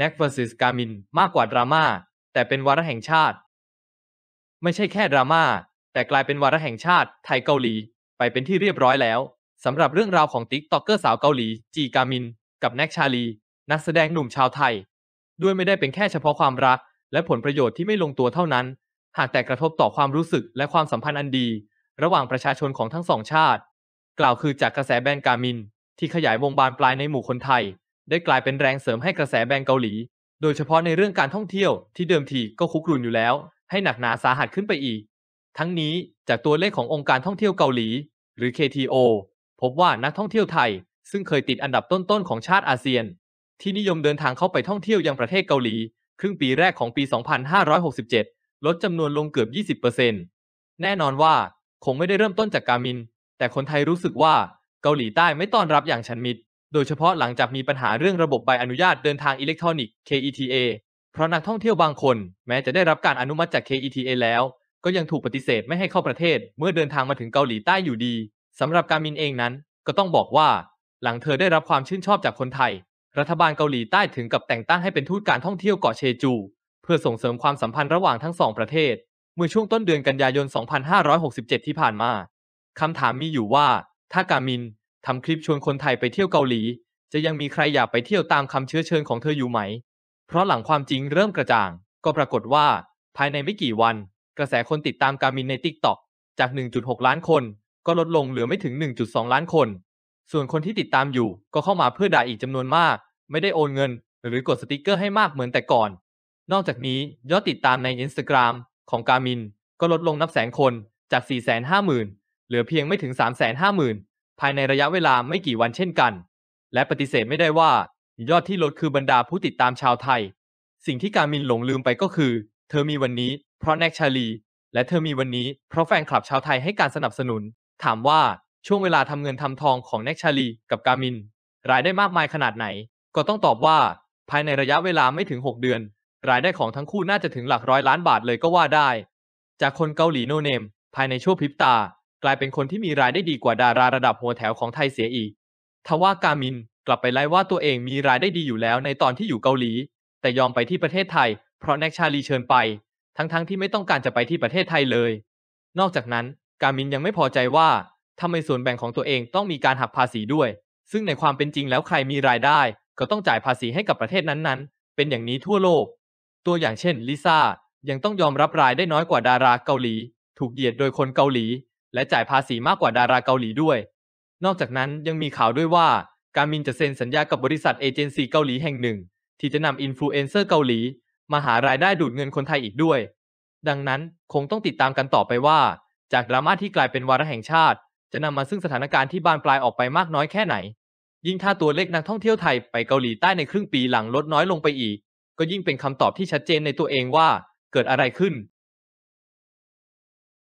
n ์ซ vs กามินมากกว่าดราม่า แต่เป็นวาระแห่งชาติ ไม่ใช่แค่ดราม่า แต่กลายเป็นวาระแห่งชาติ ไทยเกาหลี ไปเป็นที่เรียบร้อยแล้วสำหรับเรื่องราวของติ๊กต็อกเกอร์สาวเกาหลี จีกามิน กับแน็กชาลี นักแสดงหนุ่มชาวไทย ด้วยไม่ได้เป็นแค่เฉพาะความรัก และผลประโยชน์ที่ไม่ลงตัวเท่านั้น หากแต่กระทบต่อความรู้สึกและความสัมพันธ์อันดี ระหว่างประชาชนของทั้งสองชาติ กล่าวคือจากกระแสแบนกามิน ที่ขยายวงบานปลายในหมู่คนไทยได้กลายเป็นแรงเสริมให้กระแสแบงก์เกาหลี โดยเฉพาะในเรื่องการท่องเที่ยวที่เดิมทีก็คุกรุ่นอยู่แล้ว ให้หนักหนาสาหัสขึ้นไปอีก ทั้งนี้จากตัวเลขขององค์การท่องเที่ยวเกาหลี หรือ KTO พบว่านักท่องเที่ยวไทยซึ่งเคยติดอันดับต้นๆของชาติอาเซียน ที่นิยมเดินทางเข้าไปท่องเที่ยวยังประเทศเกาหลี ครึ่งปีแรกของปี 2567 ลดจำนวนลงเกือบ20%แน่นอนว่าคงไม่ได้เริ่มต้นจากการมิน แต่คนไทยรู้สึกว่าเกาหลีใต้ไม่ต้อนรับอย่างชันมิตรโดยเฉพาะหลังจากมีปัญหาเรื่องระบบใบอนุญาตเดินทางอิเล็กทรอนิกส์ KETA เพราะนักท่องเที่ยวบางคน แม้จะได้รับการอนุมัติจาก KETA แล้ว ก็ยังถูกปฏิเสธไม่ให้เข้าประเทศเมื่อเดินทางมาถึงเกาหลีใต้อยู่ดี สำหรับการมินเองนั้น ก็ต้องบอกว่า หลังเธอได้รับความชื่นชอบจากคนไทย รัฐบาลเกาหลีใต้ถึงกับแต่งตั้งให้เป็นทูตการท่องเที่ยวเกาะเชจู เพื่อส่งเสริมความสัมพันธ์ระหว่างทั้งสอง ประเทศ เมื่อช่วงต้นเดือนกันยายน 2567 ที่ผ่านมา คำถามมีอยู่ว่า ถ้ากามินทำคลิปชวนคนไทยไปเที่ยวเกาหลี จะยังมีใครอยากไปเที่ยวตามคำเชื้อเชิญของเธออยู่ไหม เพราะหลังความจริงเริ่มกระจ่าง ก็ปรากฏว่า ภายในไม่กี่วัน กระแสคนติดตามการมินในติ๊กต็อกจาก 1.6 ล้านคน ก็ลดลงเหลือไม่ถึง 1.2 ล้านคน ส่วนคนที่ติดตามอยู่ ก็เข้ามาเพื่อด่าอีกจำนวนมาก ไม่ได้โอนเงิน หรือกดสติกเกอร์ให้มากเหมือนแต่ก่อน นอกจากนี้ยอดติดตามใน Instagram ของการมิน ก็ลดลงนับแสนคนจาก 450,000 เหลือเพียงไม่ถึง 350,000ภายในระยะเวลาไม่กี่วันเช่นกัน และปฏิเสธไม่ได้ว่ายอดที่ลดคือบรรดาผู้ติดตามชาวไทย สิ่งที่การมินหลงลืมไปก็คือ เธอมีวันนี้เพราะแน็กชาลี และเธอมีวันนี้เพราะแฟนคลับชาวไทยให้การสนับสนุน ถามว่าช่วงเวลาทำเงินทำทองของแน็กชาลีกับการมินรายได้มากมายขนาดไหน ก็ต้องตอบว่า ภายในระยะเวลาไม่ถึง6เดือนรายได้ของทั้งคู่น่าจะถึงหลักร้อยล้านบาทเลยก็ว่าได้ จากคนเกาหลีโนเนม ภายในช่วงพริบตากลายเป็นคนที่มีรายได้ดีกว่าดาราระดับหัวแถวของไทยเสียอีก ทว่ากามินกลับไปไล่ว่าตัวเองมีรายได้ดีอยู่แล้วในตอนที่อยู่เกาหลี แต่ยอมไปที่ประเทศไทยเพราะแน็กชาลีเชิญไป ทั้งๆทที่ไม่ต้องการจะไปที่ประเทศไทยเลย นอกจากนั้น กามินยังไม่พอใจว่าทำไมส่วนแบ่งของตัวเองต้องมีการหักภาษีด้วย ซึ่งในความเป็นจริงแล้วใครมีรายได้ ก็ต้องจ่ายภาษีให้กับประเทศนั้นๆ เป็นอย่างนี้ทั่วโลก ตัวอย่างเช่น ลิซ่ายังต้องยอมรับรายได้น้อยกว่าดาราเกาหลี ถูกเหยียดโดยคนเกาหลีและจ่ายภาษีมากกว่าดาราเกาหลีด้วย นอกจากนั้นยังมีข่าวด้วยว่าการมินจะเซ็นสัญญากับบริษัทเอเจนซี่เกาหลีแห่งหนึ่ง ที่จะนำอินฟลูเอนเซอร์เกาหลี มาหารายได้ดูดเงินคนไทยอีกด้วย ดังนั้นคงต้องติดตามกันต่อไปว่า จากดราม่าที่กลายเป็นวาระแห่งชาติ จะนำมาซึ่งสถานการณ์ที่บานปลายออกไปมากน้อยแค่ไหน ยิ่งถ้าตัวเลขนักท่องเที่ยวไทยไปเกาหลีใต้ในครึ่งปีหลังลดน้อยลงไปอีก ก็ยิ่งเป็นคำตอบที่ชัดเจนในตัวเองว่าเกิดอะไรขึ้น